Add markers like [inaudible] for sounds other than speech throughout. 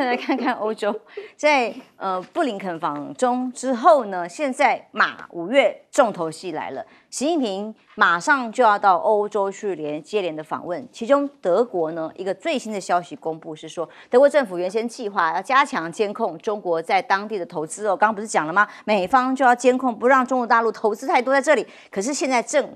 再来看看欧洲，在呃布林肯访中之后呢，现在马五月重头戏来了，习近平马上就要到欧洲去连接连的访问，其中德国呢一个最新的消息公布是说，德国政府原先计划要加强监控中国在当地的投资哦，刚刚不是讲了吗？美方就要监控，不让中国大陆投资太多在这里，可是现在正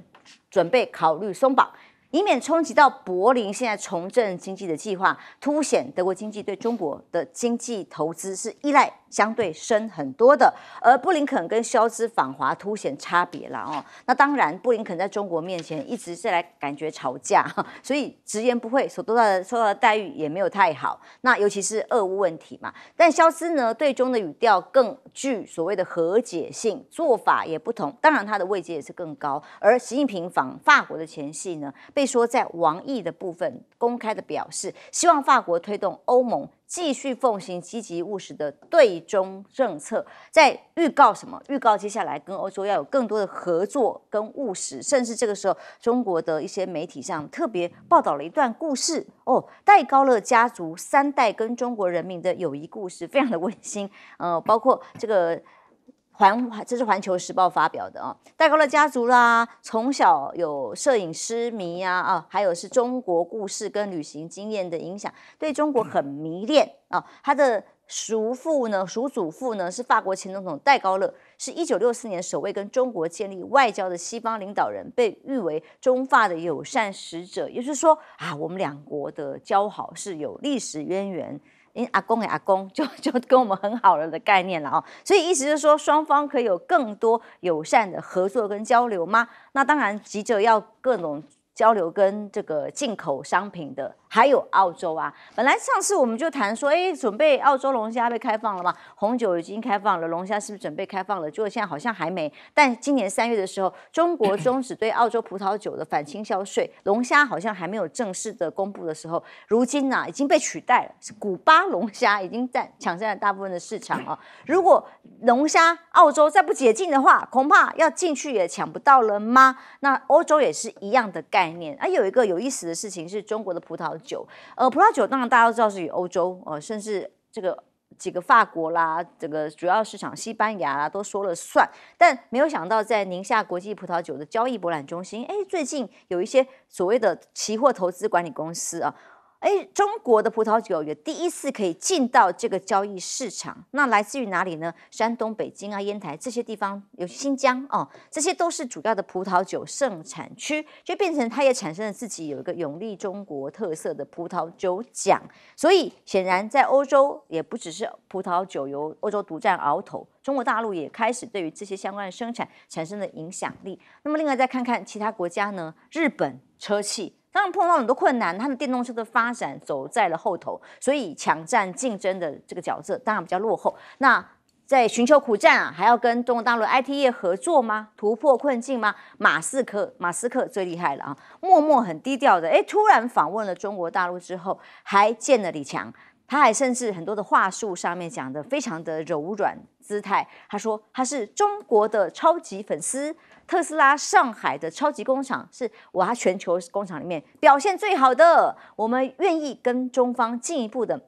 准备考虑松绑。以免冲击到柏林现在重振经济的计划，凸显德国经济对中国的经济投资是依赖。相对深很多的，而布林肯跟肖兹访华凸显差别了哦。那当然，布林肯在中国面前一直是来感觉吵架，[laughs] 所以直言不讳，所得到的受到的待遇也没有太好。那尤其是俄乌问题嘛，但肖兹呢对中的语调更具所谓的和解性，做法也不同，当然他的位阶也是更高。而习近平访法国的前夕呢，被说在王毅的部分公开的表示，希望法国推动欧盟。继续奉行积极务实的对中政策，在预告什么？预告接下来跟欧洲要有更多的合作跟务实，甚至这个时候，中国的一些媒体上特别报道了一段故事哦，戴高乐家族三代跟中国人民的友谊故事，非常的温馨。呃，包括这个。环这是《环球时报》发表的啊，戴高乐家族啦，从小有摄影师迷呀啊，还有是中国故事跟旅行经验的影响，对中国很迷恋啊。他的叔父呢，叔祖父呢，是法国前总统戴高乐，是一九六四年首位跟中国建立外交的西方领导人，被誉为中法的友善使者。也就是说啊，我们两国的交好是有历史渊源。因阿公给阿公，[laughs] 就就跟我们很好了的概念了哦，所以意思是说双方可以有更多友善的合作跟交流吗？那当然急着要各种交流跟这个进口商品的。还有澳洲啊，本来上次我们就谈说，哎，准备澳洲龙虾被开放了嘛，红酒已经开放了，龙虾是不是准备开放了？结果现在好像还没。但今年三月的时候，中国终止对澳洲葡萄酒的反倾销税，龙虾好像还没有正式的公布的时候，如今呢已经被取代了。古巴龙虾已经占抢占了大部分的市场啊！如果龙虾澳洲再不解禁的话，恐怕要进去也抢不到了吗？那欧洲也是一样的概念。啊，有一个有意思的事情是，中国的葡萄。酒，呃，葡萄酒当然大家都知道是以欧洲，呃，甚至这个几个法国啦，这个主要市场西班牙都说了算，但没有想到在宁夏国际葡萄酒的交易博览中心，哎，最近有一些所谓的期货投资管理公司啊。哎，中国的葡萄酒也第一次可以进到这个交易市场。那来自于哪里呢？山东、北京啊、烟台这些地方，有新疆哦，这些都是主要的葡萄酒盛产区，就变成它也产生了自己有一个永立中国特色的葡萄酒奖。所以显然，在欧洲也不只是葡萄酒由欧洲独占鳌头，中国大陆也开始对于这些相关的生产产生了影响力。那么，另外再看看其他国家呢？日本、车企。当然碰到很多困难，他的电动车的发展走在了后头，所以抢占竞争的这个角色当然比较落后。那在寻求苦战啊，还要跟中国大陆 IT 业合作吗？突破困境吗？马斯克，马斯克最厉害了啊！默默很低调的，哎，突然访问了中国大陆之后，还见了李强，他还甚至很多的话术上面讲的非常的柔软姿态，他说他是中国的超级粉丝。特斯拉上海的超级工厂是我它全球工厂里面表现最好的，我们愿意跟中方进一步的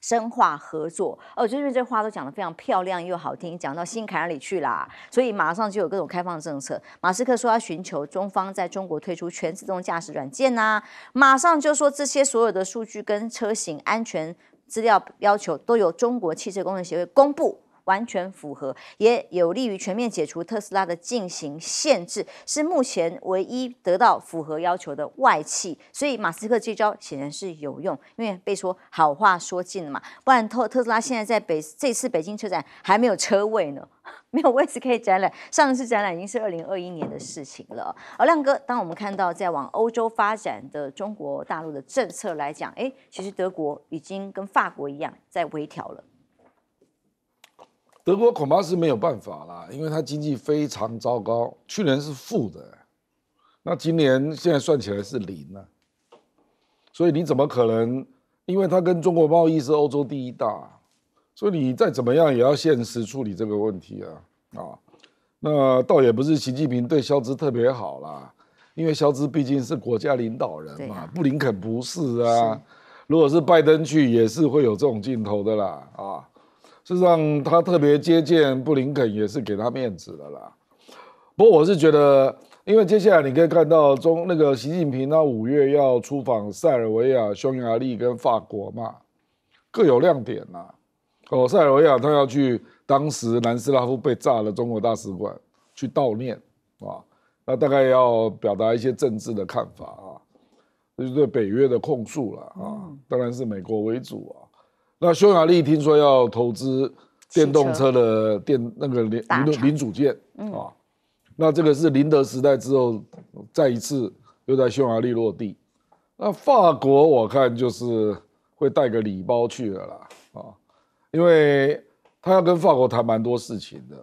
深化合作。哦，就是这话都讲得非常漂亮又好听，讲到心坎那里去啦，所以马上就有各种开放政策。马斯克说他寻求中方在中国推出全自动驾驶软件呐，马上就说这些所有的数据跟车型安全资料要求都由中国汽车工程协会公布。完全符合，也有利于全面解除特斯拉的进行限制，是目前唯一得到符合要求的外企。所以马斯克这招显然是有用，因为被说好话说尽了嘛。不然特特斯拉现在在北这次北京车展还没有车位呢，[laughs] 没有位置可以展览。上次展览已经是二零二一年的事情了。而亮哥，当我们看到在往欧洲发展的中国大陆的政策来讲，哎，其实德国已经跟法国一样在微调了。德国恐怕是没有办法啦，因为它经济非常糟糕，去年是负的，那今年现在算起来是零了。所以你怎么可能？因为它跟中国贸易是欧洲第一大，所以你再怎么样也要现实处理这个问题啊！啊，那倒也不是习近平对肖兹特别好啦，因为肖兹毕竟是国家领导人嘛，布林肯不是啊，如果是拜登去也是会有这种镜头的啦，啊。事实上，他特别接见布林肯也是给他面子的啦。不过，我是觉得，因为接下来你可以看到中那个习近平，他五月要出访塞尔维亚、匈牙利跟法国嘛，各有亮点呐。哦，塞尔维亚他要去当时南斯拉夫被炸了中国大使馆去悼念啊，那大概要表达一些政治的看法啊，这就对北约的控诉了啊，当然是美国为主啊。那匈牙利听说要投资电动车的电那个零零零组件啊，那这个是宁德时代之后再一次又在匈牙利落地。那法国我看就是会带个礼包去了啦啊，因为他要跟法国谈蛮多事情的，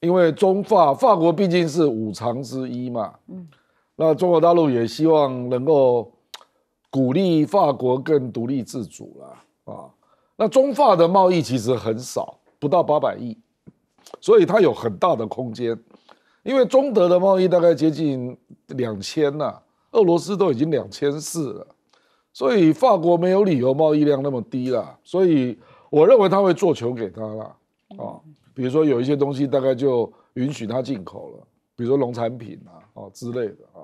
因为中法法国毕竟是五常之一嘛，嗯，那中国大陆也希望能够鼓励法国更独立自主啦啊。那中法的贸易其实很少，不到八百亿，所以它有很大的空间。因为中德的贸易大概接近两千呐，俄罗斯都已经两千四了，所以法国没有理由贸易量那么低了。所以我认为他会做球给他了啊，比如说有一些东西大概就允许他进口了，比如说农产品啊啊之类的啊。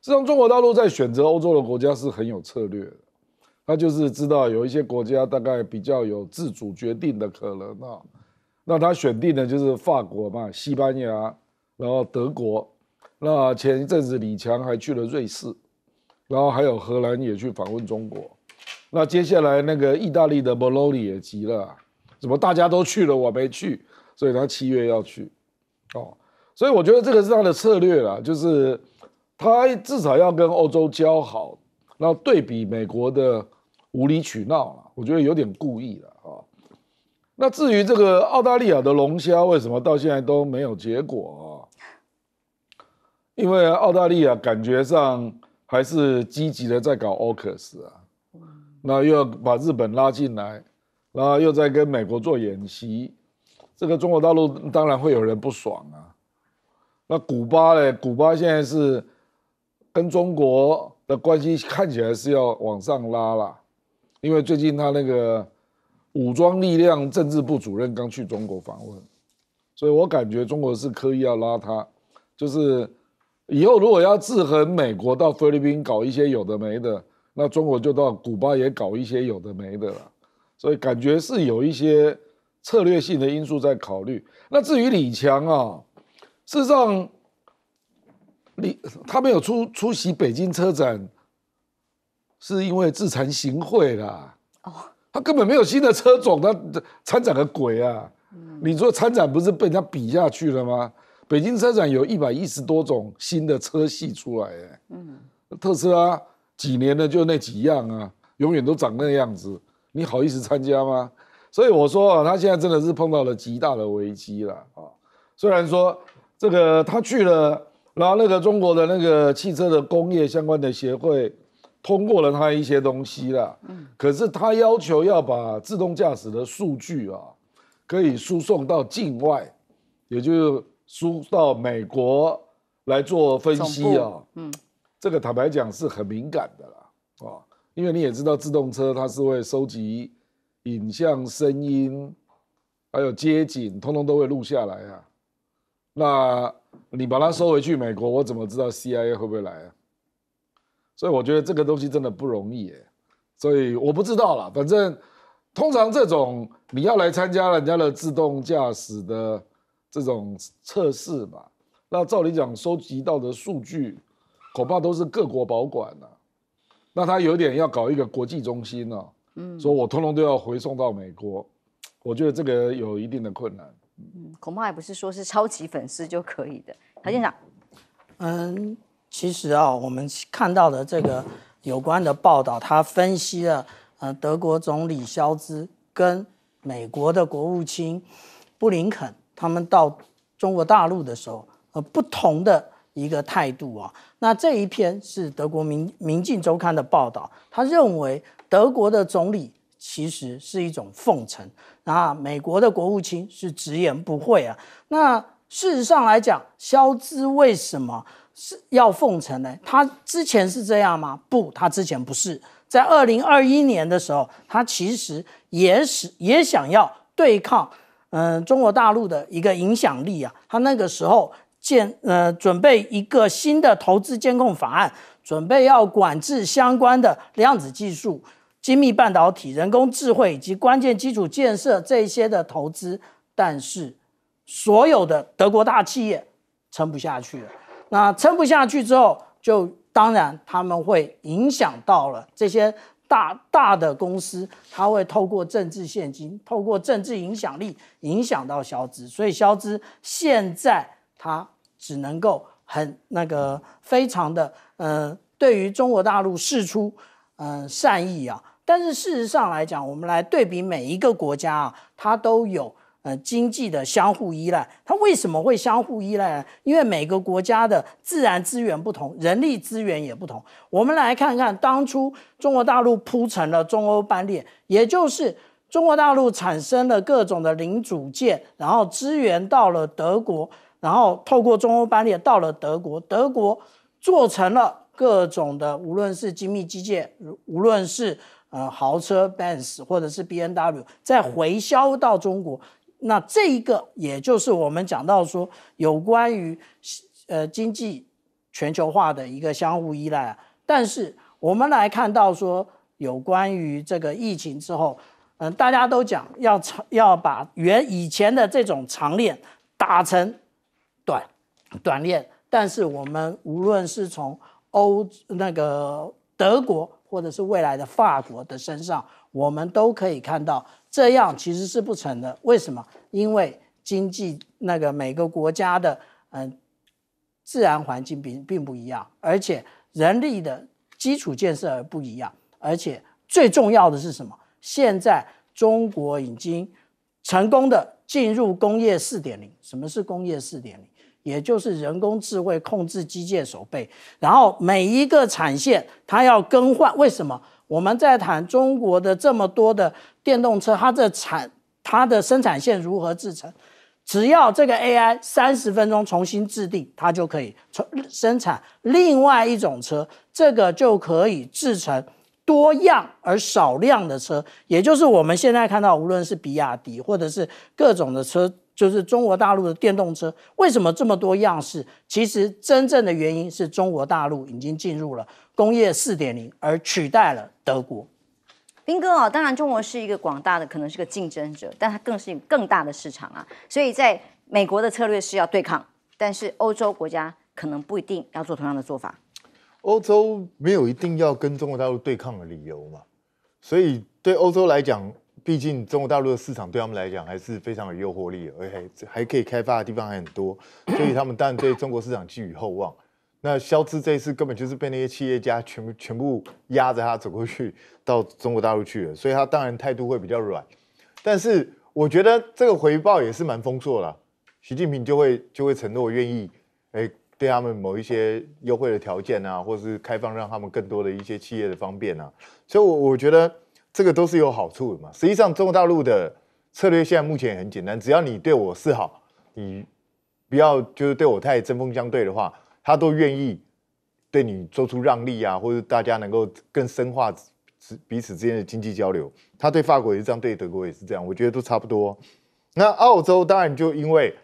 实际上，中国大陆在选择欧洲的国家是很有策略。他就是知道有一些国家大概比较有自主决定的可能啊，那他选定的就是法国嘛、西班牙，然后德国。那前一阵子李强还去了瑞士，然后还有荷兰也去访问中国。那接下来那个意大利的博罗尼也急了，怎么大家都去了我没去？所以他七月要去，哦，所以我觉得这个是他的策略啦，就是他至少要跟欧洲交好。那对比美国的无理取闹了，我觉得有点故意了啊。那至于这个澳大利亚的龙虾为什么到现在都没有结果啊？因为澳大利亚感觉上还是积极的在搞 o c u u s 啊，那又要把日本拉进来，然后又在跟美国做演习，这个中国大陆当然会有人不爽啊。那古巴嘞，古巴现在是跟中国。关系看起来是要往上拉了，因为最近他那个武装力量政治部主任刚去中国访问，所以我感觉中国是刻意要拉他，就是以后如果要制衡美国到菲律宾搞一些有的没的，那中国就到古巴也搞一些有的没的了，所以感觉是有一些策略性的因素在考虑。那至于李强啊，事实上。你他没有出出席北京车展，是因为自惭形秽啦。哦，他根本没有新的车种，他参展个鬼啊！你说参展不是被人家比下去了吗？北京车展有一百一十多种新的车系出来，嗯，特斯拉几年的就那几样啊，永远都长那样子，你好意思参加吗？所以我说他现在真的是碰到了极大的危机了啊！虽然说这个他去了。然后那个中国的那个汽车的工业相关的协会通过了他一些东西啦，嗯，可是他要求要把自动驾驶的数据啊，可以输送到境外，也就是输到美国来做分析啊，嗯，这个坦白讲是很敏感的啦，啊，因为你也知道，自动车它是会收集影像、声音，还有街景，通通都会录下来啊，那。你把它收回去美国，我怎么知道 C I A 会不会来啊？所以我觉得这个东西真的不容易哎，所以我不知道啦，反正通常这种你要来参加人家的自动驾驶的这种测试嘛，那照理讲收集到的数据恐怕都是各国保管的，那他有点要搞一个国际中心呢，嗯，说我通通都要回送到美国，我觉得这个有一定的困难。嗯，恐怕也不是说是超级粉丝就可以的，陶县长。嗯，其实啊，我们看到的这个有关的报道，他分析了呃，德国总理肖兹跟美国的国务卿布林肯他们到中国大陆的时候，呃，不同的一个态度啊。那这一篇是德国《民民进周刊》的报道，他认为德国的总理。其实是一种奉承啊！美国的国务卿是直言不讳啊。那事实上来讲，肖兹为什么是要奉承呢？他之前是这样吗？不，他之前不是。在二零二一年的时候，他其实也是也想要对抗，嗯，中国大陆的一个影响力啊。他那个时候建，呃，准备一个新的投资监控法案，准备要管制相关的量子技术。精密半导体、人工智慧以及关键基础建设这些的投资，但是所有的德国大企业撑不下去了。那撑不下去之后，就当然他们会影响到了这些大大的公司，它会透过政治现金、透过政治影响力影响到消资，所以消资现在他只能够很那个非常的呃，对于中国大陆释出嗯，善意啊。但是事实上来讲，我们来对比每一个国家啊，它都有呃经济的相互依赖。它为什么会相互依赖呢？因为每个国家的自然资源不同，人力资源也不同。我们来看看当初中国大陆铺成了中欧班列，也就是中国大陆产生了各种的零组件，然后支援到了德国，然后透过中欧班列到了德国，德国做成了各种的，无论是精密机械，无论是呃，豪车 Benz 或者是 B N W 再回销到中国，那这一个也就是我们讲到说有关于呃经济全球化的一个相互依赖啊。但是我们来看到说有关于这个疫情之后，嗯，大家都讲要长要把原以前的这种长链打成短短链。但是我们无论是从欧那个德国，或者是未来的法国的身上，我们都可以看到，这样其实是不成的。为什么？因为经济那个每个国家的嗯自然环境并并不一样，而且人力的基础建设而不一样，而且最重要的是什么？现在中国已经成功的进入工业四点零。什么是工业四点零？也就是人工智慧控制机械手背，然后每一个产线它要更换，为什么？我们在谈中国的这么多的电动车，它这产它的生产线如何制成？只要这个 AI 三十分钟重新制定，它就可以从生产另外一种车，这个就可以制成多样而少量的车，也就是我们现在看到，无论是比亚迪或者是各种的车。就是中国大陆的电动车为什么这么多样式？其实真正的原因是中国大陆已经进入了工业四点零，而取代了德国。兵哥啊，当然中国是一个广大的，可能是个竞争者，但它更是更大的市场啊。所以在美国的策略是要对抗，但是欧洲国家可能不一定要做同样的做法。欧洲没有一定要跟中国大陆对抗的理由嘛？所以对欧洲来讲。毕竟中国大陆的市场对他们来讲还是非常有诱惑力，而且还可以开发的地方还很多，所以他们当然对中国市场寄予厚望。那肖志这一次根本就是被那些企业家全部全部压着他走过去到中国大陆去了，所以他当然态度会比较软。但是我觉得这个回报也是蛮丰硕啦，习近平就会就会承诺愿意哎对他们某一些优惠的条件啊，或者是开放让他们更多的一些企业的方便啊，所以，我我觉得。这个都是有好处的嘛。实际上，中国大陆的策略现在目前也很简单，只要你对我示好，你不要就是对我太针锋相对的话，他都愿意对你做出让利啊，或者大家能够更深化彼此之间的经济交流。他对法国也是这样，对德国也是这样，我觉得都差不多。那澳洲当然就因为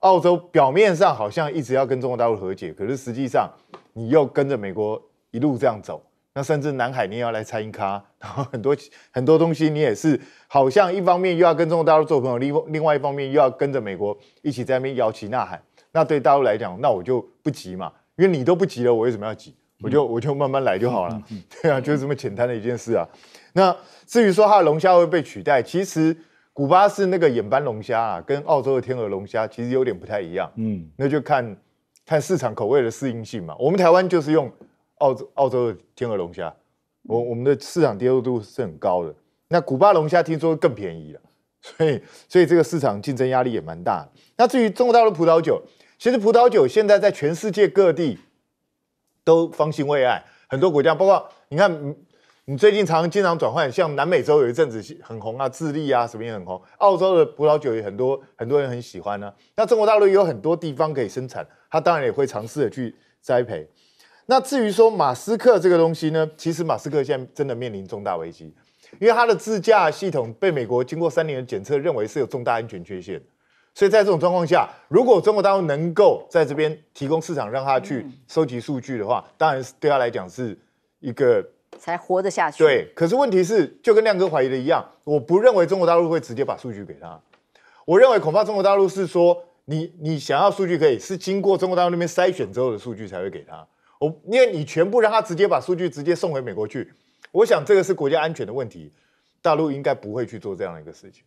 澳洲表面上好像一直要跟中国大陆和解，可是实际上你又跟着美国一路这样走。那甚至南海你也要来掺咖，[laughs] 然后很多很多东西你也是，好像一方面又要跟中国大陆做朋友，另另外一方面又要跟着美国一起在那边摇旗呐喊。那对大陆来讲，那我就不急嘛，因为你都不急了，我为什么要急？我就我就慢慢来就好了。[laughs] 对啊，就是这么简单的一件事啊。那至于说它的龙虾会被取代，其实古巴是那个眼斑龙虾啊，跟澳洲的天鹅龙虾其实有点不太一样。嗯，那就看看市场口味的适应性嘛。我们台湾就是用。澳洲澳洲的天鹅龙虾，我我们的市场接受度是很高的。那古巴龙虾听说更便宜了，[laughs] 所以所以这个市场竞争压力也蛮大。那至于中国大陆的葡萄酒，其实葡萄酒现在在全世界各地都方兴未艾，很多国家包括你看，你最近常经常转换，像南美洲有一阵子很红啊，智利啊什么也很红，澳洲的葡萄酒也很多，很多人很喜欢呢。那中国大陆也有很多地方可以生产，它当然也会尝试的去栽培。那至于说马斯克这个东西呢，其实马斯克现在真的面临重大危机，因为他的自驾系统被美国经过三年的检测，认为是有重大安全缺陷。所以在这种状况下，如果中国大陆能够在这边提供市场让他去收集数据的话，当然是对他来讲是一个才活得下去。对，可是问题是，就跟亮哥怀疑的一样，我不认为中国大陆会直接把数据给他。我认为恐怕中国大陆是说，你你想要数据可以，是经过中国大陆那边筛选之后的数据才会给他。我，因为你全部让他直接把数据直接送回美国去，我想这个是国家安全的问题，大陆应该不会去做这样的一个事情。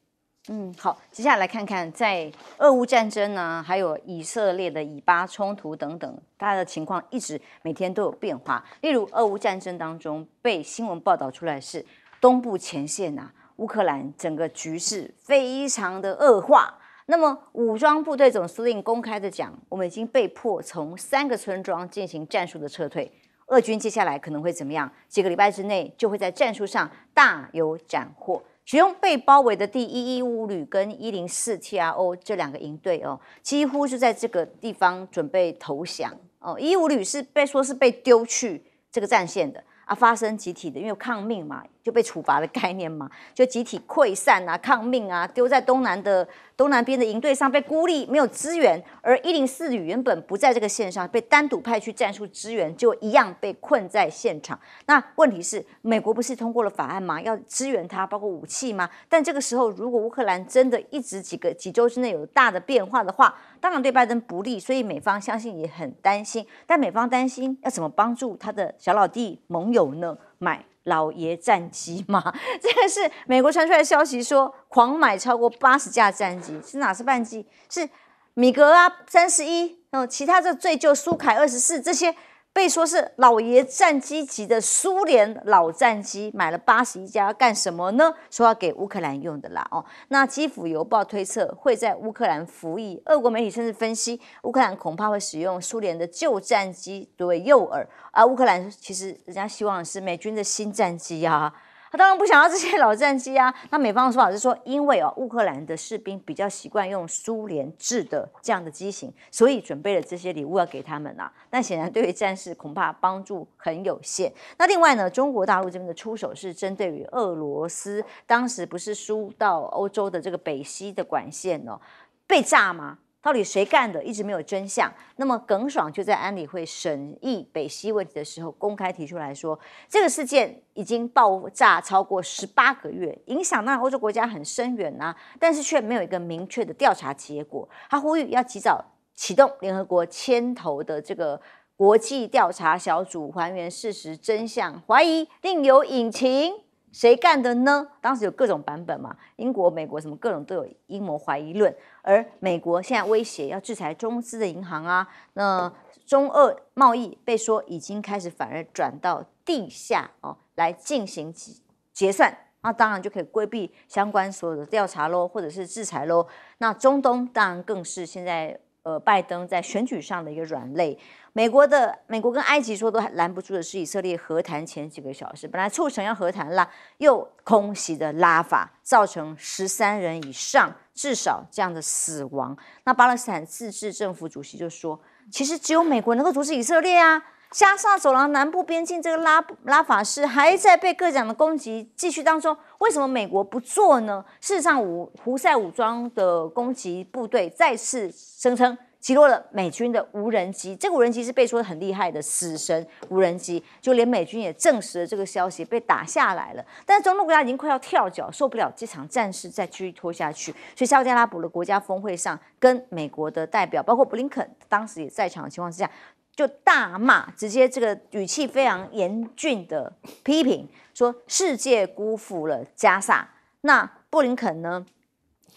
嗯，好，接下来看看在俄乌战争呢，还有以色列的以巴冲突等等，大家的情况一直每天都有变化。例如俄乌战争当中，被新闻报道出来是东部前线呐，乌克兰整个局势非常的恶化。那么，武装部队总司令公开的讲，我们已经被迫从三个村庄进行战术的撤退。俄军接下来可能会怎么样？几个礼拜之内就会在战术上大有斩获。使用被包围的第一一五旅跟一零四 TRO 这两个营队哦，几乎就在这个地方准备投降哦。一五旅是被说是被丢去这个战线的啊，发生集体的，因为抗命嘛。就被处罚的概念嘛，[laughs] 就集体溃散啊、抗命啊，丢在东南的东南边的营队上被孤立，没有支援。而一零四旅原本不在这个线上，被单独派去战术支援，就一样被困在现场。那问题是，美国不是通过了法案吗？要支援他，包括武器吗？但这个时候，如果乌克兰真的一直几个几周之内有大的变化的话，当然对拜登不利。所以美方相信也很担心，但美方担心要怎么帮助他的小老弟盟友呢？买。老爷战机吗？[laughs] 这个是美国传出来消息说，狂买超过八十架战机，是哪是战机？是米格啊三十一，然后其他这最旧苏凯二十四这些。被说是老爷战机级的苏联老战机，买了八十一架要干什么呢？说要给乌克兰用的啦。哦，那基辅邮报推测会在乌克兰服役。俄国媒体甚至分析，乌克兰恐怕会使用苏联的旧战机作为诱饵，而乌克兰其实人家希望是美军的新战机啊。他当然不想要这些老战机啊！那美方的说法是说，因为哦，乌克兰的士兵比较习惯用苏联制的这样的机型，所以准备了这些礼物要给他们呐。但显然，对于战士恐怕帮助很有限。那另外呢，中国大陆这边的出手是针对于俄罗斯当时不是输到欧洲的这个北溪的管线哦，被炸吗？到底谁干的，一直没有真相。那么，耿爽就在安理会审议北溪问题的时候，公开提出来说，这个事件已经爆炸超过十八个月，影响到欧洲国家很深远啊，但是却没有一个明确的调查结果。他呼吁要及早启动联合国牵头的这个国际调查小组，还原事实真相，怀疑另有隐情。谁干的呢？当时有各种版本嘛，英国、美国什么各种都有阴谋怀疑论。而美国现在威胁要制裁中资的银行啊，那中俄贸易被说已经开始反而转到地下哦来进行结算，那当然就可以规避相关所有的调查喽，或者是制裁喽。那中东当然更是现在。呃，拜登在选举上的一个软肋，美国的美国跟埃及说都拦不住的是以色列。和谈前几个小时，本来促成要和谈啦，又空袭的拉法，造成十三人以上至少这样的死亡。那巴勒斯坦自治政府主席就说，其实只有美国能够阻止以色列啊。加上走廊南部边境这个拉拉法斯还在被各党的攻击继续当中，为什么美国不做呢？事实上，武胡塞武装的攻击部队再次声称击落了美军的无人机，这个无人机是被说的很厉害的“死神”无人机，就连美军也证实了这个消息被打下来了。但是中东国家已经快要跳脚，受不了这场战事再继续拖下去，所以沙特阿拉伯的国家峰会上跟美国的代表，包括布林肯当时也在场的情况之下。就大骂，直接这个语气非常严峻的批评，说世界辜负了加萨。那布林肯呢，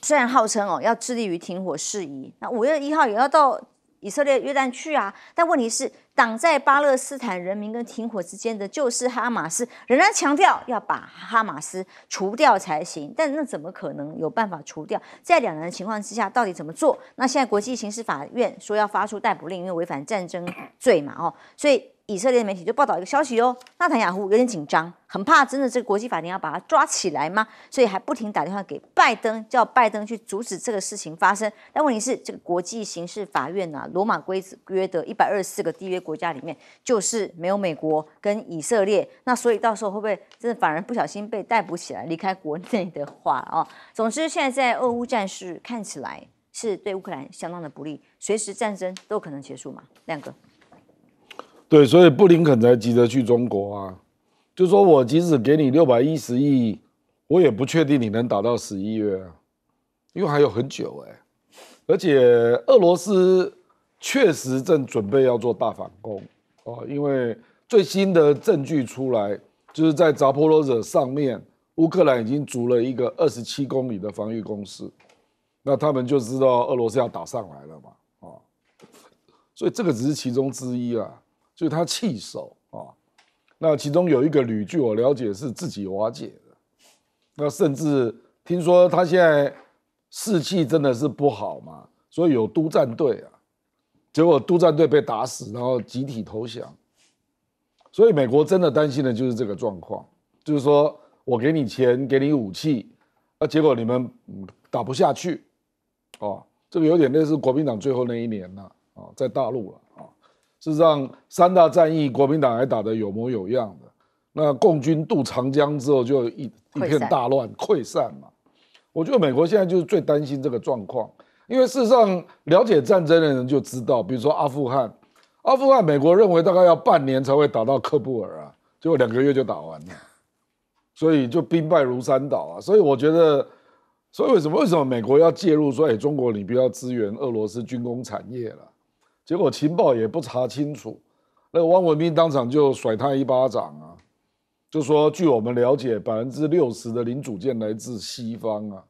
虽然号称哦要致力于停火事宜，那五月一号也要到。以色列、约旦去啊，但问题是挡在巴勒斯坦人民跟停火之间的就是哈马斯，仍然强调要把哈马斯除掉才行。但那怎么可能有办法除掉？在两难的情况之下，到底怎么做？那现在国际刑事法院说要发出逮捕令，因为违反战争罪嘛，哦，所以。以色列媒体就报道一个消息哦，纳坦雅胡有点紧张，很怕真的这个国际法庭要把他抓起来吗？所以还不停打电话给拜登，叫拜登去阻止这个事情发生。但问题是，这个国际刑事法院啊，罗马规约的一百二十四个缔约国家里面，就是没有美国跟以色列。那所以到时候会不会真的反而不小心被逮捕起来，离开国内的话哦，总之，现在在俄乌战事看起来是对乌克兰相当的不利，随时战争都可能结束嘛？亮哥。对，所以布林肯才急着去中国啊，就说我即使给你六百一十亿，我也不确定你能打到十一月啊，因为还有很久哎，而且俄罗斯确实正准备要做大反攻哦，因为最新的证据出来，就是在扎波罗热上面，乌克兰已经筑了一个二十七公里的防御工事，那他们就知道俄罗斯要打上来了嘛啊，所以这个只是其中之一啊。就是他弃守啊，那其中有一个旅，据我了解是自己瓦解的，那甚至听说他现在士气真的是不好嘛，所以有督战队啊，结果督战队被打死，然后集体投降，所以美国真的担心的就是这个状况，就是说我给你钱，给你武器，那结果你们打不下去，哦，这个有点类似国民党最后那一年了啊，在大陆了啊。事实上，三大战役国民党还打得有模有样的，那共军渡长江之后就一一片大乱溃散嘛。我觉得美国现在就是最担心这个状况，因为事实上了解战争的人就知道，比如说阿富汗，阿富汗美国认为大概要半年才会打到克布尔啊，结果两个月就打完了，所以就兵败如山倒啊。所以我觉得，所以为什么为什么美国要介入说，哎，中国你不要支援俄罗斯军工产业了？结果情报也不查清楚，那个汪文斌当场就甩他一巴掌啊！就说：“据我们了解，百分之六十的零组件来自西方啊。”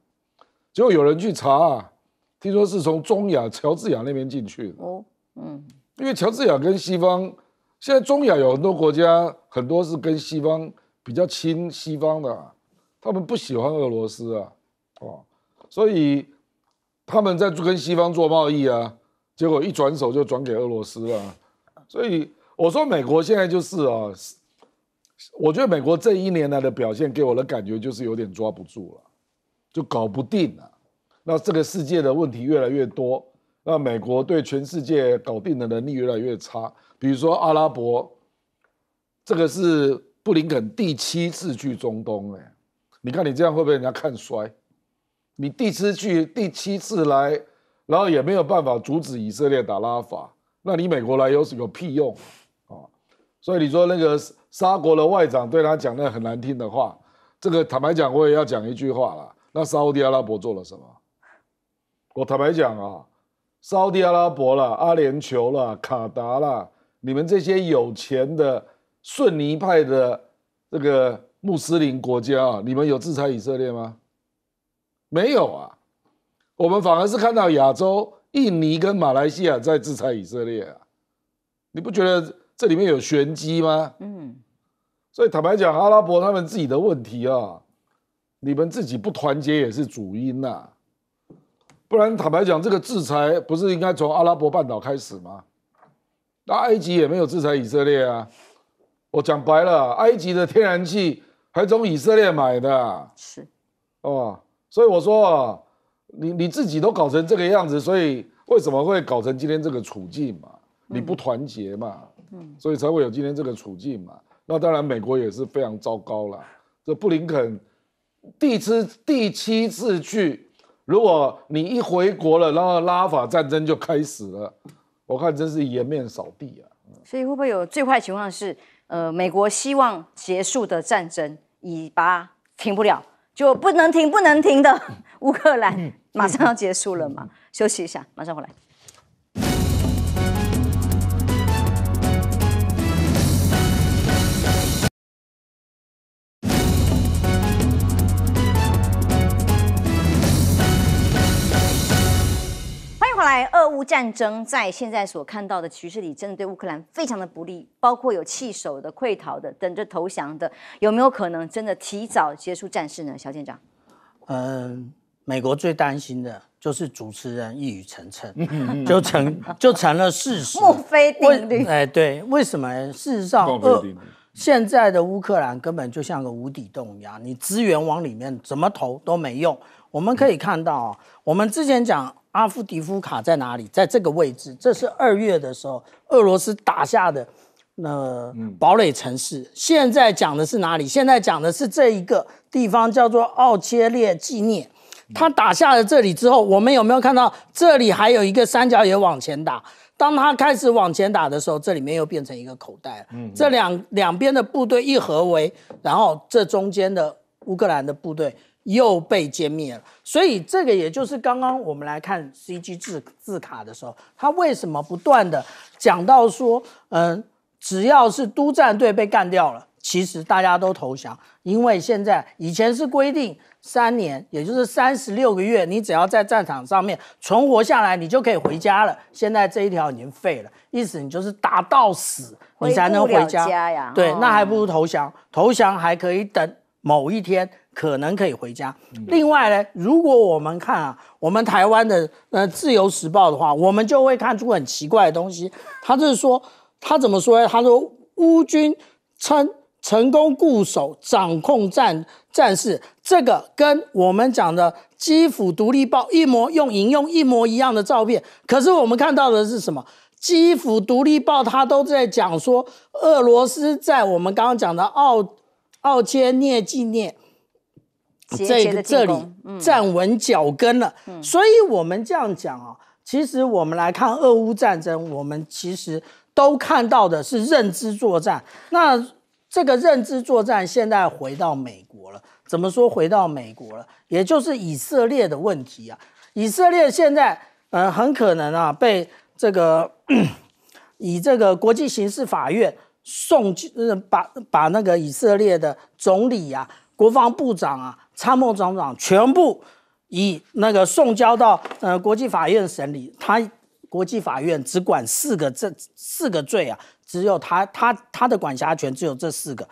结果有人去查啊，听说是从中亚、乔治亚那边进去的哦，嗯，因为乔治亚跟西方现在中亚有很多国家，很多是跟西方比较亲西方的，他们不喜欢俄罗斯啊，哦，所以他们在跟西方做贸易啊。结果一转手就转给俄罗斯了，所以我说美国现在就是啊，我觉得美国这一年来的表现给我的感觉就是有点抓不住了，就搞不定了。那这个世界的问题越来越多，那美国对全世界搞定的能力越来越差。比如说阿拉伯，这个是布林肯第七次去中东哎，你看你这样会不会人家看衰？你第一次去，第七次来。然后也没有办法阻止以色列打拉法，那你美国来有有屁用啊？所以你说那个沙国的外长对他讲那很难听的话，这个坦白讲我也要讲一句话啦。那沙特阿拉伯做了什么？我坦白讲啊，沙特阿拉伯啦、阿联酋啦、卡达啦，你们这些有钱的逊尼派的这个穆斯林国家啊，你们有制裁以色列吗？没有啊。我们反而是看到亚洲、印尼跟马来西亚在制裁以色列啊，你不觉得这里面有玄机吗？嗯，所以坦白讲，阿拉伯他们自己的问题啊，你们自己不团结也是主因呐。不然坦白讲，这个制裁不是应该从阿拉伯半岛开始吗？那埃及也没有制裁以色列啊。我讲白了，埃及的天然气还从以色列买的，是哦。所以我说。你你自己都搞成这个样子，所以为什么会搞成今天这个处境嘛？你不团结嘛，嗯，所以才会有今天这个处境嘛。那当然，美国也是非常糟糕了。这布林肯第次第七次去，如果你一回国了，然后拉法战争就开始了，我看真是颜面扫地啊。所以会不会有最坏情况是，呃，美国希望结束的战争，以巴停不了，就不能停，不能停的乌克兰。马上要结束了嘛，休息一下，马上回来。欢迎回来。俄乌战争在现在所看到的局势里，真的对乌克兰非常的不利，包括有弃守的、溃逃的、等着投降的，有没有可能真的提早结束战事呢？小舰长，嗯。美国最担心的就是主持人一语成谶，就成就成了事实。墨菲定律。哎，对，为什么？事实上，现在的乌克兰根本就像个无底洞一样，你资源往里面怎么投都没用。我们可以看到啊，我们之前讲阿夫迪夫卡在哪里？在这个位置，这是二月的时候俄罗斯打下的那堡垒城市。现在讲的是哪里？现在讲的是这一个地方，叫做奥切列纪念。他打下了这里之后，我们有没有看到这里还有一个三角也往前打？当他开始往前打的时候，这里面又变成一个口袋了。这两两边的部队一合围，然后这中间的乌克兰的部队又被歼灭了。所以这个也就是刚刚我们来看 C G 字字卡的时候，他为什么不断的讲到说，嗯，只要是督战队被干掉了。其实大家都投降，因为现在以前是规定三年，也就是三十六个月，你只要在战场上面存活下来，你就可以回家了。现在这一条已经废了，意思你就是打到死，你才能回家呀。对，那还不如投降，投降还可以等某一天可能可以回家。另外呢，如果我们看啊，我们台湾的呃《自由时报》的话，我们就会看出很奇怪的东西。他就是说，他怎么说呢？他说，乌军称。成功固守、掌控战战士，这个跟我们讲的《基辅独立报》一模用引用一模一样的照片，可是我们看到的是什么？《基辅独立报》它都在讲说，俄罗斯在我们刚刚讲的奥奥切涅纪念这这里站稳脚跟了。所以，我们这样讲啊，其实我们来看俄乌战争，我们其实都看到的是认知作战。那这个认知作战现在回到美国了，怎么说回到美国了？也就是以色列的问题啊！以色列现在呃很可能啊被这个以这个国际刑事法院送，呃把把那个以色列的总理啊、国防部长啊、参谋长长全部以那个送交到呃国际法院审理，他。国际法院只管四个这四个罪啊，只有他他他的管辖权只有这四个：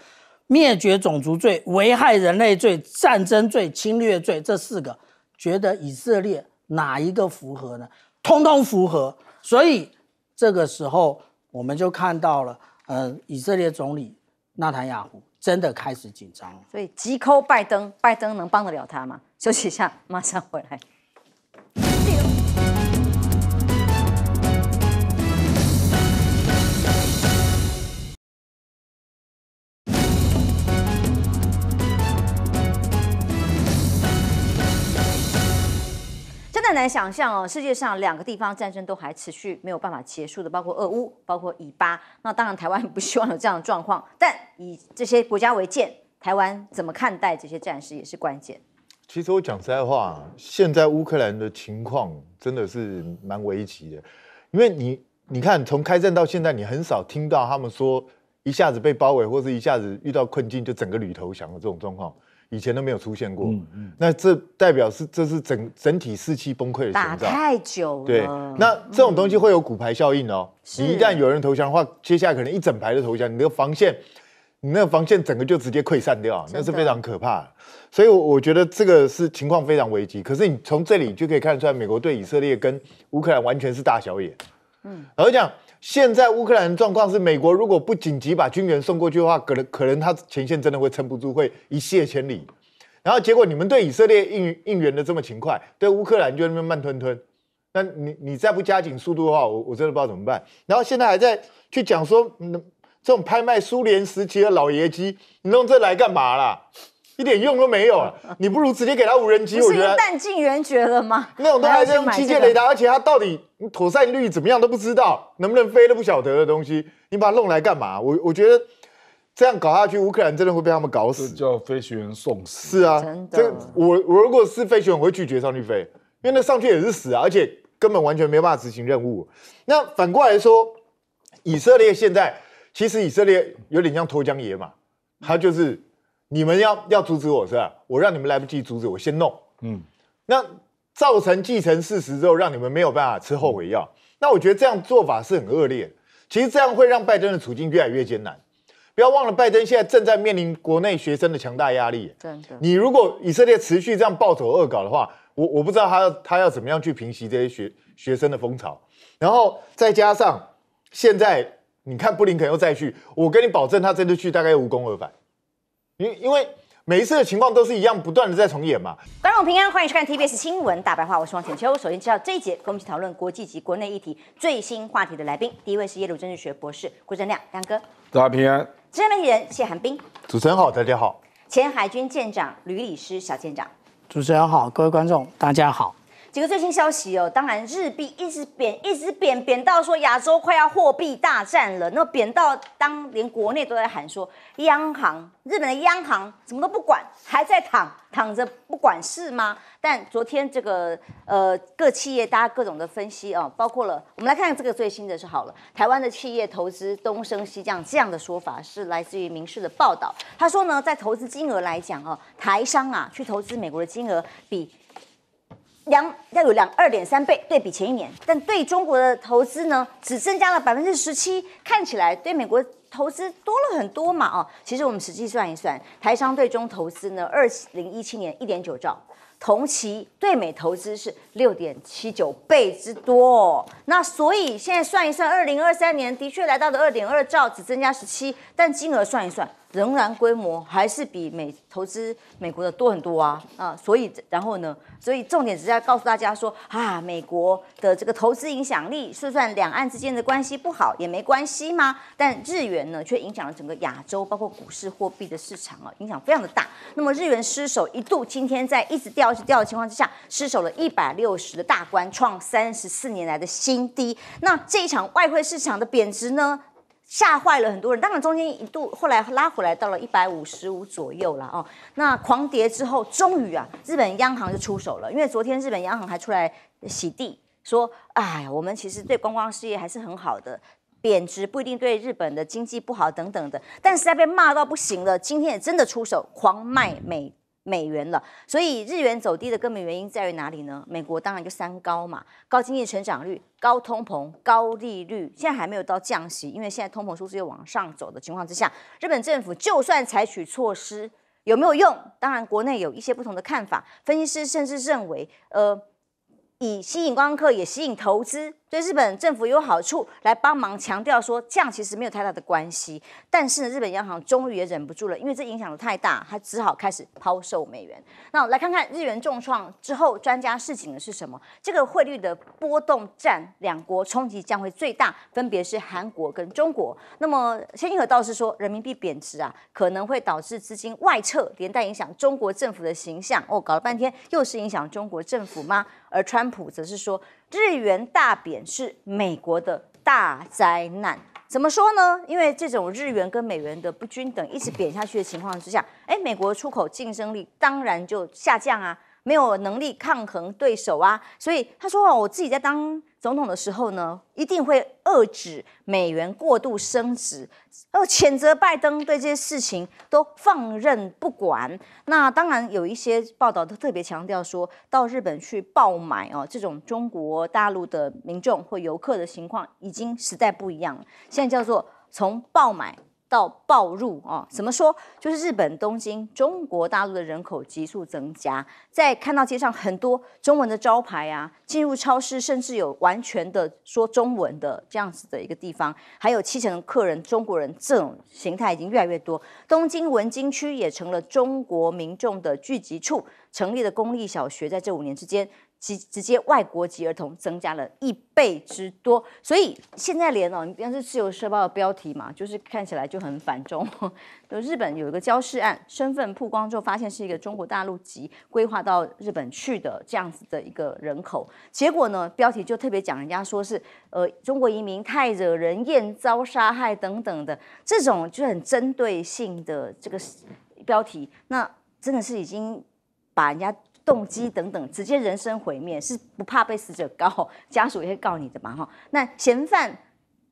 灭绝种族罪、危害人类罪、战争罪、侵略罪这四个。觉得以色列哪一个符合呢？通通符合。所以这个时候我们就看到了，呃，以色列总理纳坦雅胡真的开始紧张了。所以急扣拜登，拜登能帮得了他吗？休息一下，马上回来。很难想象哦，世界上两个地方战争都还持续，没有办法结束的，包括俄乌，包括以巴。那当然，台湾不希望有这样的状况。但以这些国家为鉴，台湾怎么看待这些战事也是关键。其实我讲实在话，现在乌克兰的情况真的是蛮危急的，因为你，你看从开战到现在，你很少听到他们说一下子被包围，或者一下子遇到困境就整个旅投降的这种状况。以前都没有出现过，那这代表是这是整整体士气崩溃的前兆。太久了，对，那这种东西会有骨牌效应哦。你一旦有人投降的话，接下来可能一整排的投降，你的防线，你那个防线整个就直接溃散掉，那是非常可怕。所以，我我觉得这个是情况非常危机。可是你从这里就可以看出来，美国对以色列跟乌克兰完全是大小眼。嗯，然后讲。现在乌克兰的状况是，美国如果不紧急把军援送过去的话，可能可能他前线真的会撑不住，会一泻千里。然后结果你们对以色列应应援的这么勤快，对乌克兰就那么慢吞吞，那你你再不加紧速度的话，我我真的不知道怎么办。然后现在还在去讲说，能这种拍卖苏联时期的老爷机，你弄这来干嘛啦？一点用都没有，啊！[laughs] 你不如直接给他无人机。不是得弹尽援绝了吗？那种都还在用机械雷达，而且它到底妥善率怎么样都不知道，能不能飞都不晓得的东西，你把它弄来干嘛？我我觉得这样搞下去，乌克兰真的会被他们搞死，叫飞行员送死。是啊，这我我如果是飞行员，会拒绝上去飞，因为那上去也是死啊，而且根本完全没办法执行任务。那反过来说，以色列现在其实以色列有点像脱缰野马，他就是。你们要要阻止我是吧？我让你们来不及阻止，我先弄。嗯，那造成既成事实之后，让你们没有办法吃后悔药。那我觉得这样做法是很恶劣。其实这样会让拜登的处境越来越艰难。不要忘了，拜登现在正在面临国内学生的强大压力。你如果以色列持续这样暴走恶搞的话，我我不知道他要他要怎么样去平息这些学学生的风潮。然后再加上现在你看布林肯又再去，我跟你保证，他这次去大概无功而返。因因为每一次的情况都是一样，不断的在重演嘛。观众平安，欢迎收看 TBS 新闻大白话，我是王浅秋。首先介绍这一节，跟我们去讨论国际及国内议题最新话题的来宾。第一位是耶鲁政治学博士郭正亮，亮哥。大家平安。资深媒体人谢寒冰。主持人好，大家好。前海军舰长吕礼师小舰长。主持人好，各位观众大家好。几个最新消息哦，当然日币一直贬，一直贬，贬到说亚洲快要货币大战了。那贬到当连国内都在喊说，央行日本的央行什么都不管，还在躺躺着不管事吗？但昨天这个呃，各企业大家各种的分析哦，包括了我们来看看这个最新的是好了。台湾的企业投资东升西降这样的说法是来自于《明事的报道。他说呢，在投资金额来讲哦，台商啊去投资美国的金额比。两要有两二点三倍对比前一年，但对中国的投资呢只增加了百分之十七，看起来对美国投资多了很多嘛哦，其实我们实际算一算，台商对中投资呢二零一七年一点九兆，同期对美投资是六点七九倍之多。哦。那所以现在算一算，二零二三年的确来到了二点二兆，只增加十七，但金额算一算。仍然规模还是比美投资美国的多很多啊啊！所以然后呢，所以重点是在告诉大家说啊，美国的这个投资影响力，就算两岸之间的关系不好也没关系吗？但日元呢，却影响了整个亚洲，包括股市、货币的市场啊，影响非常的大。那么日元失守一度，今天在一直掉、一直掉的情况之下，失守了一百六十的大关，创三十四年来的新低。那这一场外汇市场的贬值呢？吓坏了很多人，当然中间一度，后来拉回来到了一百五十五左右了哦。那狂跌之后，终于啊，日本央行就出手了，因为昨天日本央行还出来洗地，说，哎，我们其实对观光事业还是很好的，贬值不一定对日本的经济不好等等的，但是在被骂到不行了，今天也真的出手狂卖美。美元了，所以日元走低的根本原因在于哪里呢？美国当然就三高嘛，高经济成长率、高通膨、高利率。现在还没有到降息，因为现在通膨数字又往上走的情况之下，日本政府就算采取措施，有没有用？当然国内有一些不同的看法，分析师甚至认为，呃，以吸引观光客也吸引投资。对日本政府有好处，来帮忙强调说这样其实没有太大的关系。但是呢，日本央行终于也忍不住了，因为这影响的太大，他只好开始抛售美元。那来看看日元重创之后，专家示警的是什么？这个汇率的波动占两国冲击将会最大，分别是韩国跟中国。那么千金和道士说，人民币贬值啊，可能会导致资金外撤，连带影响中国政府的形象。哦，搞了半天又是影响中国政府吗？而川普则是说。日元大贬是美国的大灾难，怎么说呢？因为这种日元跟美元的不均等一直贬下去的情况之下，哎，美国出口竞争力当然就下降啊，没有能力抗衡对手啊，所以他说：“哦，我自己在当。”总统的时候呢，一定会遏止美元过度升值，哦，谴责拜登对这些事情都放任不管。那当然有一些报道都特别强调，说到日本去爆买哦，这种中国大陆的民众或游客的情况已经实在不一样了，现在叫做从爆买。到暴入啊，怎么说？就是日本东京，中国大陆的人口急速增加，在看到街上很多中文的招牌啊，进入超市，甚至有完全的说中文的这样子的一个地方，还有七成的客人中国人，这种形态已经越来越多。东京文京区也成了中国民众的聚集处，成立的公立小学，在这五年之间。直直接外国籍儿童增加了一倍之多，所以现在连哦，你方是自由社报的标题嘛，就是看起来就很反中。就日本有一个交涉案，身份曝光之后，发现是一个中国大陆籍规划到日本去的这样子的一个人口，结果呢，标题就特别讲人家说是呃中国移民太惹人厌，遭杀害等等的这种就很针对性的这个标题，那真的是已经把人家。动机等等，直接人身毁灭是不怕被死者告，家属也会告你的嘛哈。那嫌犯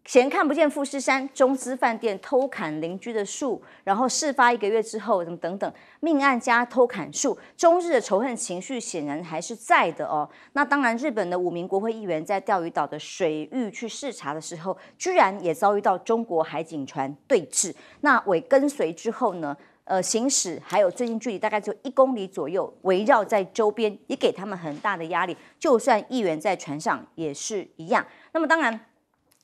嫌看不见富士山，中资饭店偷砍邻居的树，然后事发一个月之后，等等等，命案加偷砍树，中日的仇恨情绪显然还是在的哦。那当然，日本的五名国会议员在钓鱼岛的水域去视察的时候，居然也遭遇到中国海警船对峙。那尾跟随之后呢？呃，行驶还有最近距离大概就一公里左右，围绕在周边也给他们很大的压力。就算议员在船上也是一样。那么当然，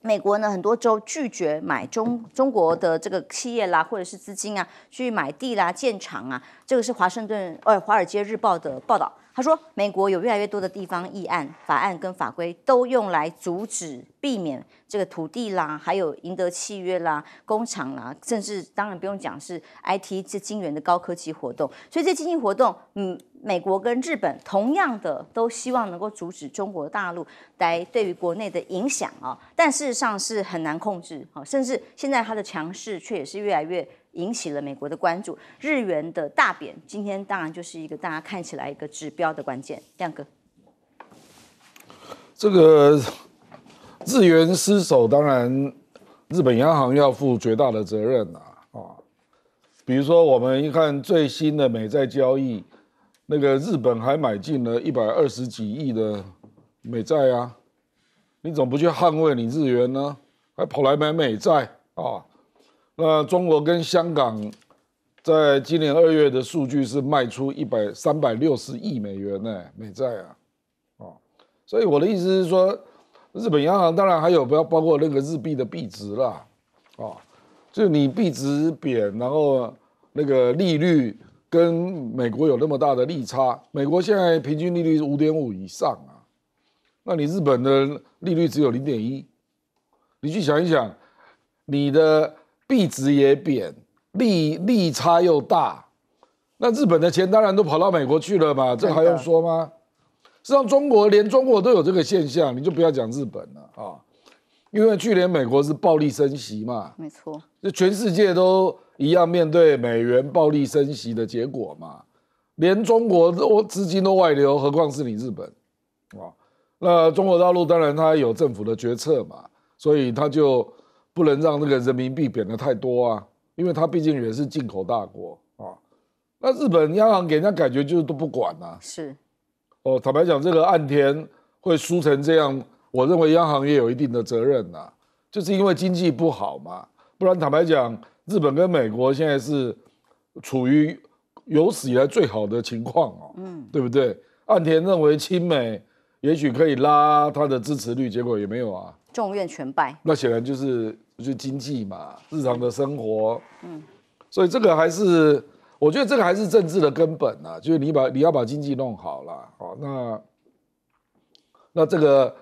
美国呢很多州拒绝买中中国的这个企业啦，或者是资金啊，去买地啦建厂啊。这个是华盛顿呃《华尔街日报》的报道。他说，美国有越来越多的地方议案、法案跟法规，都用来阻止、避免这个土地啦，还有赢得契约啦、工厂啦，甚至当然不用讲是 IT 这精元的高科技活动。所以这经济活动，嗯，美国跟日本同样的，都希望能够阻止中国大陆来对于国内的影响啊。但事实上是很难控制啊，甚至现在它的强势却也是越来越。引起了美国的关注，日元的大贬，今天当然就是一个大家看起来一个指标的关键。亮哥，这个日元失守，当然日本央行要负最大的责任啊！比如说，我们一看最新的美债交易，那个日本还买进了一百二十几亿的美债啊，你怎么不去捍卫你日元呢，还跑来买美债啊？那中国跟香港在今年二月的数据是卖出一百三百六十亿美元呢美债啊，哦，所以我的意思是说，日本央行当然还有不要包括那个日币的币值啦，哦，就你币值贬，然后那个利率跟美国有那么大的利差，美国现在平均利率是五点五以上啊，那你日本的利率只有零点一，你去想一想，你的。币值也贬，利利差又大，那日本的钱当然都跑到美国去了嘛，这还用说吗？实际上，中国连中国都有这个现象，你就不要讲日本了啊，因为去年美国是暴力升息嘛，没错，就全世界都一样面对美元暴力升息的结果嘛，连中国都资金都外流，何况是你日本啊？那中国大陆当然它有政府的决策嘛，所以它就。不能让那个人民币贬得太多啊，因为它毕竟也是进口大国啊。那日本央行给人家感觉就是都不管啊。是，哦，坦白讲，这个岸田会输成这样，我认为央行也有一定的责任呐，就是因为经济不好嘛。不然坦白讲，日本跟美国现在是处于有史以来最好的情况哦，嗯，对不对？岸田认为亲美也许可以拉他的支持率，结果也没有啊。众院全败。那显然就是。就是经济嘛，日常的生活，嗯，所以这个还是，我觉得这个还是政治的根本啊，就是你把你要把经济弄好了，好，那那这个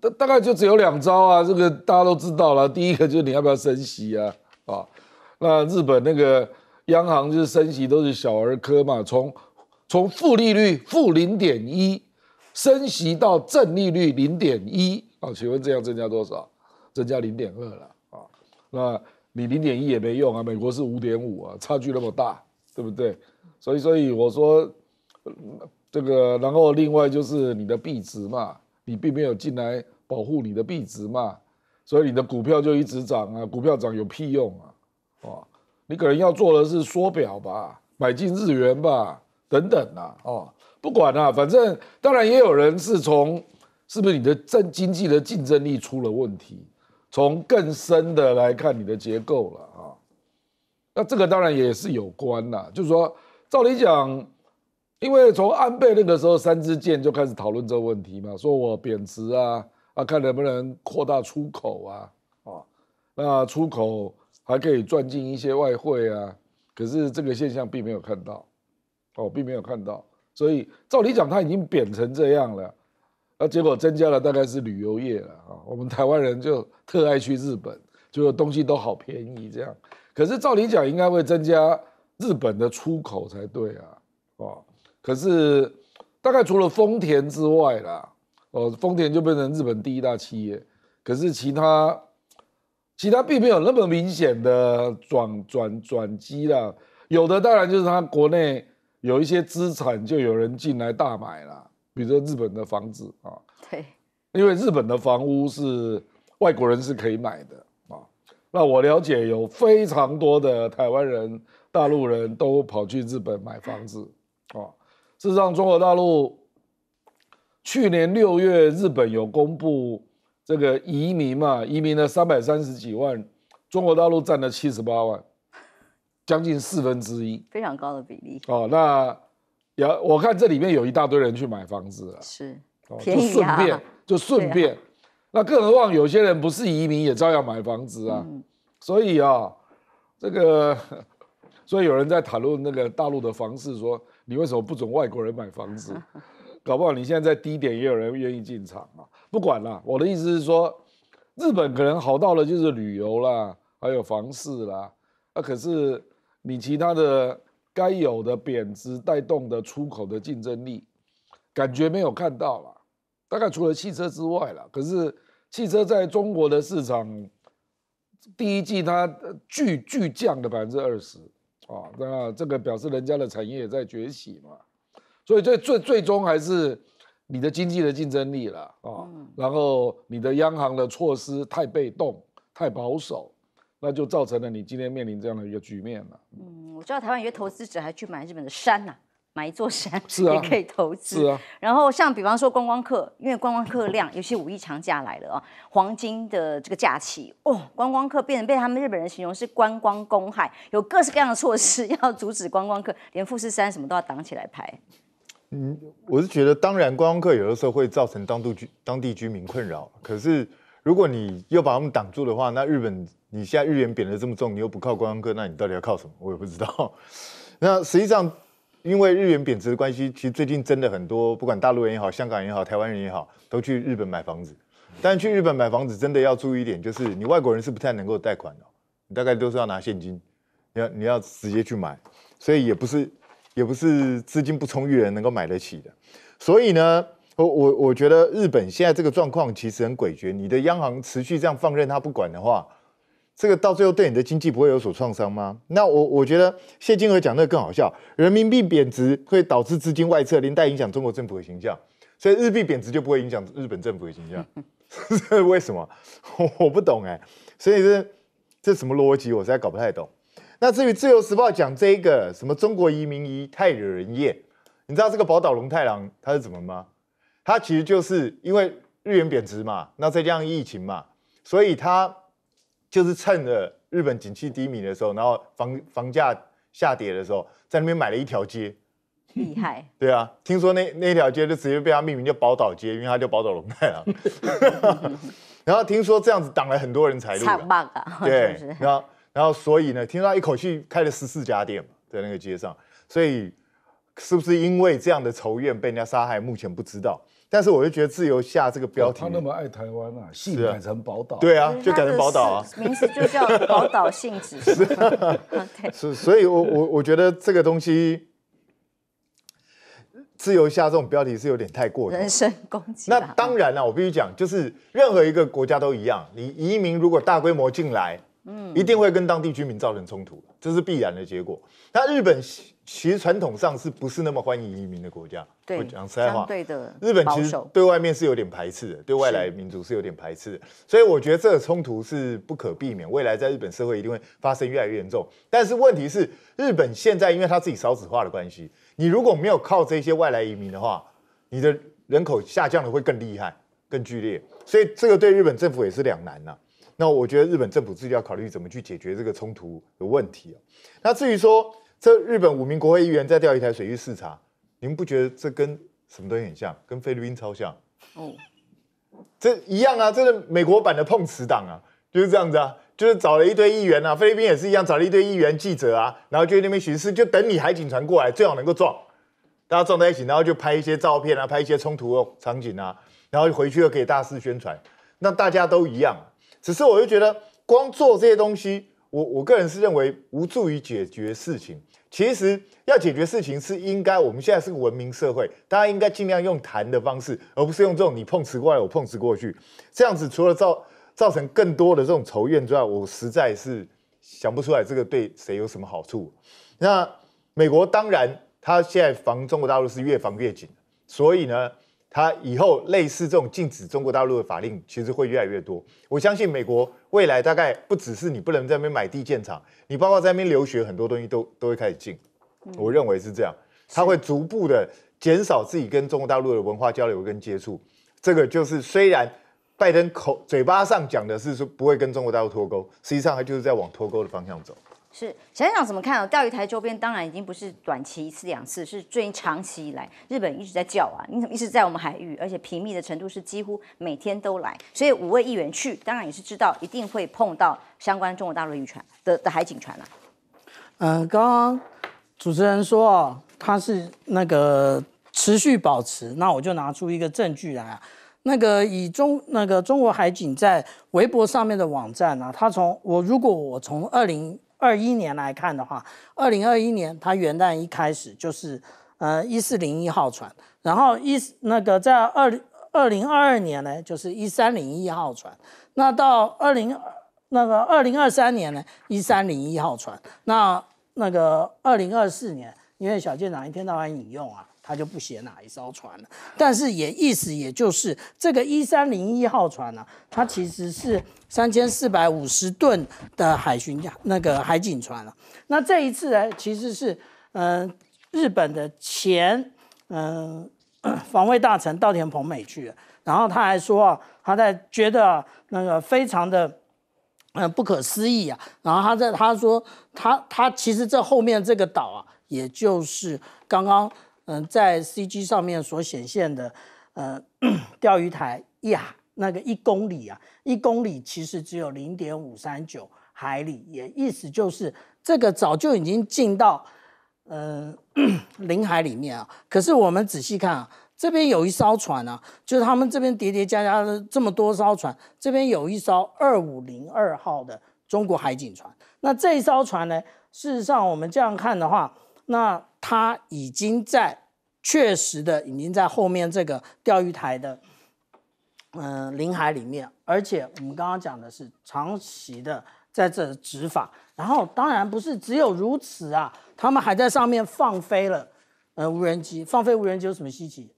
大大概就只有两招啊，这个大家都知道了。第一个就是你要不要升息啊？啊，那日本那个央行就是升息都是小儿科嘛，从从负利率负零点一升息到正利率零点一，啊，请问这样增加多少？增加零点二了。那你零点一也没用啊，美国是五点五啊，差距那么大，对不对？所以所以我说这个，然后另外就是你的币值嘛，你并没有进来保护你的币值嘛，所以你的股票就一直涨啊，股票涨有屁用啊？哦，你可能要做的是缩表吧，买进日元吧，等等啊，哦，不管啊，反正当然也有人是从是不是你的政经济的竞争力出了问题。从更深的来看你的结构了啊，那这个当然也是有关啦，就是说，照理讲，因为从安倍那个时候三支箭就开始讨论这个问题嘛，说我贬值啊啊，看能不能扩大出口啊啊，那出口还可以赚进一些外汇啊。可是这个现象并没有看到，哦，并没有看到，所以照理讲，他已经贬成这样了。那结果增加了大概是旅游业了啊，我们台湾人就特爱去日本，就东西都好便宜这样。可是照理讲，应该会增加日本的出口才对啊，哦，可是大概除了丰田之外啦，哦，丰田就变成日本第一大企业，可是其他其他并没有那么明显的转转转机啦。有的当然就是他国内有一些资产就有人进来大买了。比如日本的房子啊，对，因为日本的房屋是外国人是可以买的啊。那我了解有非常多的台湾人、大陆人都跑去日本买房子啊。事实上，中国大陆去年六月日本有公布这个移民嘛，移民了三百三十几万，中国大陆占了七十八万，将近四分之一，非常高的比例。哦，那。也我看这里面有一大堆人去买房子了，是便宜啊，[laughs] 就顺便，就顺便，那更何况有些人不是移民也照样买房子啊，所以啊，这个，所以有人在谈论那个大陆的房市，说你为什么不准外国人买房子？[laughs] 搞不好你现在在低点，也有人愿意进场啊。不管了，我的意思是说，日本可能好到了就是旅游啦，还有房市啦，啊，可是你其他的。该有的贬值带动的出口的竞争力，感觉没有看到了，大概除了汽车之外了。可是汽车在中国的市场第一季它巨巨降了百分之二十啊，那这个表示人家的产业在崛起嘛。所以最最最终还是你的经济的竞争力了啊，然后你的央行的措施太被动太保守。那就造成了你今天面临这样的一个局面了。嗯，我知道台湾有些投资者还去买日本的山呐，买一座山 [laughs] 也可以投资。是啊。然后像比方说观光客，因为观光客量，尤其五一长假来了啊，黄金的这个假期，哦，观光客变成被他们日本人形容是观光公害，有各式各样的措施要阻止观光客，连富士山什么都要挡起来拍。嗯，我是觉得，当然观光客有的时候会造成当地居当地居民困扰，可是如果你又把他们挡住的话，那日本。你现在日元贬得这么重，你又不靠观光客，那你到底要靠什么？我也不知道。[laughs] 那实际上，因为日元贬值的关系，其实最近真的很多，不管大陆人也好，香港也好，台湾人也好，都去日本买房子。但去日本买房子真的要注意一点，就是你外国人是不太能够贷款的，你大概都是要拿现金，你要你要直接去买，所以也不是也不是资金不充裕人能够买得起的。所以呢，我我我觉得日本现在这个状况其实很诡谲，你的央行持续这样放任他不管的话。这个到最后对你的经济不会有所创伤吗？那我我觉得谢金河讲的更好笑，人民币贬值会导致资金外撤，连带影响中国政府的形象，所以日币贬值就不会影响日本政府的形象，[laughs] 为什么？我我不懂哎，所以这这什么逻辑我实在搞不太懂。那至于《自由时报》讲这个什么中国移民仪太惹人厌，你知道这个宝岛龙太郎他是怎么吗？他其实就是因为日元贬值嘛，那再加上疫情嘛，所以他。就是趁着日本景气低迷的时候，然后房房价下跌的时候，在那边买了一条街，厉害。[laughs] 对啊，听说那那条街就直接被他命名叫宝岛街，因为他就宝岛龙太郎。[laughs] 然后听说这样子挡了很多人财路。猖霸啊！[laughs] 对，然后然后所以呢，听说他一口气开了十四家店在那个街上，所以是不是因为这样的仇怨被人家杀害，目前不知道。但是我就觉得“自由下”这个标题，他那么爱台湾啊，性改成宝岛，对啊，就改成宝岛啊，名字就叫宝岛性质，[laughs] [laughs] 是，所以，我我我觉得这个东西“自由下”这种标题是有点太过，人身攻击。那当然了，我必须讲，就是任何一个国家都一样，你移民如果大规模进来，嗯，一定会跟当地居民造成冲突，这是必然的结果。那日本。其实传统上是不是那么欢迎移民的国家？对，讲实在话，日本其实对外面是有点排斥的，对外来民族是有点排斥的。所以我觉得这个冲突是不可避免，未来在日本社会一定会发生越来越严重。但是问题是，日本现在因为它自己少子化的关系，你如果没有靠这些外来移民的话，你的人口下降的会更厉害、更剧烈。所以这个对日本政府也是两难呐。那我觉得日本政府自己要考虑怎么去解决这个冲突的问题啊。那至于说，这日本五名国会议员在钓鱼台水域视察，你们不觉得这跟什么东西很像？跟菲律宾超像哦，这一样啊，这是美国版的碰瓷党啊，就是这样子啊，就是找了一堆议员啊，菲律宾也是一样，找了一堆议员、记者啊，然后就那边巡视，就等你海警船过来，最好能够撞，大家撞在一起，然后就拍一些照片啊，拍一些冲突的场景啊，然后回去又可以大肆宣传。那大家都一样，只是我就觉得光做这些东西。我我个人是认为无助于解决事情。其实要解决事情是应该，我们现在是个文明社会，大家应该尽量用谈的方式，而不是用这种你碰瓷过来，我碰瓷过去。这样子除了造造成更多的这种仇怨之外，我实在是想不出来这个对谁有什么好处。那美国当然，他现在防中国大陆是越防越紧，所以呢。他以后类似这种禁止中国大陆的法令，其实会越来越多。我相信美国未来大概不只是你不能在那边买地建厂，你包括在那边留学，很多东西都都会开始禁。我认为是这样，他会逐步的减少自己跟中国大陆的文化交流跟接触。这个就是虽然拜登口嘴巴上讲的是说不会跟中国大陆脱钩，实际上他就是在往脱钩的方向走。是想想怎么看啊？钓鱼台周边当然已经不是短期一次两次，是最近长期以来，日本一直在叫啊，你怎么一直在我们海域？而且频密的程度是几乎每天都来，所以五位议员去当然也是知道，一定会碰到相关中国大陆渔船的的海警船了。呃，刚刚主持人说哦，他是那个持续保持，那我就拿出一个证据来啊，那个以中那个中国海警在微博上面的网站呢，他从我如果我从二零二一年来看的话，二零二一年它元旦一开始就是，呃，一四零一号船，然后一那个在二零二零二二年呢，就是一三零一号船，那到二零那个二零二三年呢，一三零一号船，那那个二零二四年，因为小舰长一天到晚引用啊。他就不写哪一艘船了，但是也意思也就是这个一三零一号船呢，它其实是三千四百五十吨的海巡舰，那个海警船了。那这一次呢，其实是嗯，日本的前嗯防卫大臣稻田朋美去了，然后他还说啊，他在觉得那个非常的嗯不可思议啊，然后他在他说他他其实这后面这个岛啊，也就是刚刚。嗯，在 CG 上面所显现的，呃，钓鱼台呀，那个一公里啊，一公里其实只有零点五三九海里，也意思就是这个早就已经进到，呃，领海里面啊。可是我们仔细看啊，这边有一艘船啊，就是他们这边叠叠加加的这么多艘船，这边有一艘二五零二号的中国海警船。那这一艘船呢，事实上我们这样看的话。那它已经在确实的已经在后面这个钓鱼台的嗯领海里面，而且我们刚刚讲的是长期的在这执法，然后当然不是只有如此啊，他们还在上面放飞了呃无人机，放飞无人机有什么稀奇？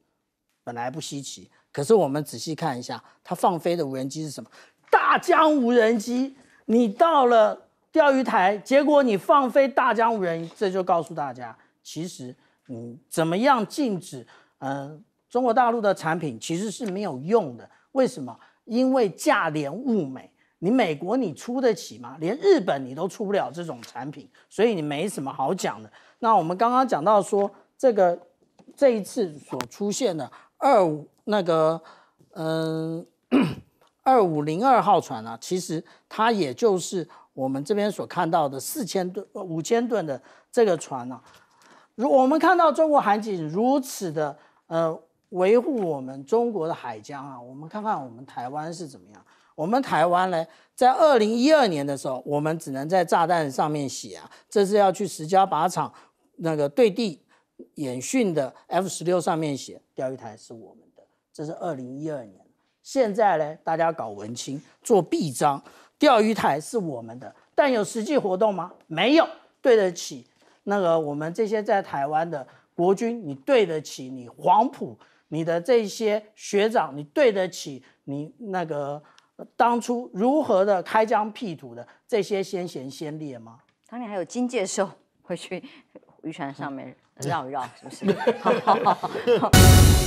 本来不稀奇，可是我们仔细看一下，它放飞的无人机是什么？大疆无人机，你到了。钓鱼台，结果你放飞大疆无人机，这就告诉大家，其实你怎么样禁止嗯中国大陆的产品其实是没有用的。为什么？因为价廉物美，你美国你出得起吗？连日本你都出不了这种产品，所以你没什么好讲的。那我们刚刚讲到说，这个这一次所出现的二五那个嗯二五零二号船呢，其实它也就是。我们这边所看到的四千吨、五千吨的这个船呢，如我们看到中国海警如此的呃维护我们中国的海疆啊，我们看看我们台湾是怎么样。我们台湾呢，在二零一二年的时候，我们只能在炸弹上面写啊，这是要去石家靶场那个对地演训的 F 十六上面写钓鱼台是我们的，这是二零一二年。现在呢，大家搞文青做臂章。钓鱼台是我们的，但有实际活动吗？没有，对得起那个我们这些在台湾的国军，你对得起你黄埔你的这些学长，你对得起你那个当初如何的开疆辟土的这些先贤先烈吗？当年还有金介寿会去渔船 [laughs] 上面绕一绕，是不是？